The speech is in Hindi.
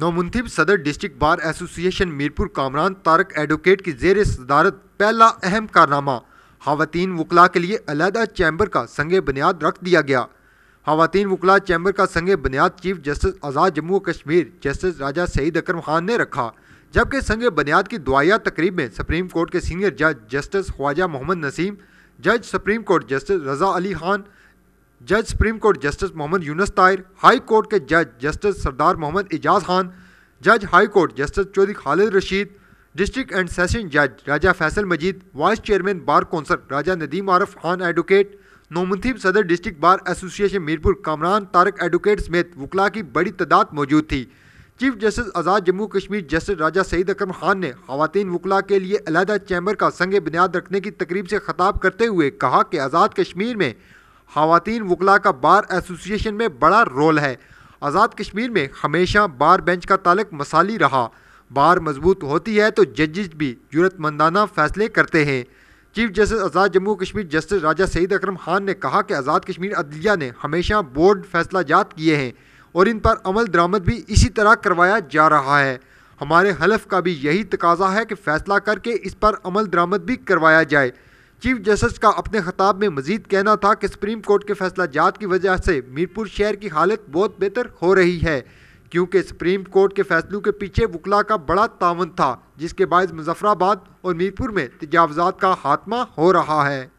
नौमुंथिब सदर district bar association Mirpur Kamran Tariq advocate की जेर सदारत पहला अहम कारनामा खातन वकला के लिए अलहदा चैम्बर का संग बुनियाद रख दिया गया खातन वकला चैम्बर का संग बुनियाद chief justice Azad Jammu Kashmir justice Raja Saeed अक्रम खान ने रखा जबकि संग बुनियाद की दुआया तकरीब में सुप्रीम कोर्ट के सीनियर जज जस्टिस ख्वाजा मोहम्मद नसीम जज सुप्रीम कोर्ट जस्टिस रजा अली खान जज supreme court justice Mohammad Yunus तायर high court के जज जस्टिस सरदार मोहम्मद एजाज खान जज high court justice Chaudhary Khalid Rashid district and session जज राजा फैसल मजीद vice chairman bar council Raja Nadeem Arif Khan advocate नोमनथीब सदर district bar association Mirpur Kamran Tariq advocate समेत वकला की बड़ी तादाद मौजूद थी chief justice Azad Jammu Kashmir justice Raja Saeed Akram Khan ने खातन वकला के लिए अलहदा चैम्बर का संग बुनियाद रखने की तकरीब से खताब करते हुए कहा कि आज़ाद कश्मीर में खातन वकला का बार एसोसिएशन में बड़ा रोल है आज़ाद कश्मीर में हमेशा बार बेंच का तालक मसाली रहा बार मजबूत होती है तो जजिस भी जरूरतमंदाना फैसले करते हैं chief justice Azad Jammu Kashmir justice Raja Saeed Akram Khan ने कहा कि आज़ाद कश्मीर अदलिया ने हमेशा बोर्ड फैसला जात किए हैं और इन पर अमल दरामद भी इसी तरह करवाया जा रहा है हमारे हलफ का भी यही तकाजा है कि फ़ैसला करके इस पर अमल दरामद भी करवाया जाए चीफ जस्टिस का अपने खताब में मजीद कहना था कि सुप्रीम कोर्ट के फैसला जात की वजह से मीरपुर शहर की हालत बहुत बेहतर हो रही है क्योंकि सुप्रीम कोर्ट के फैसलों के पीछे वकला का बड़ा तावन था जिसके बायस मुजफ्फराबाद और मीरपुर में तजावजात का खात्मा हो रहा है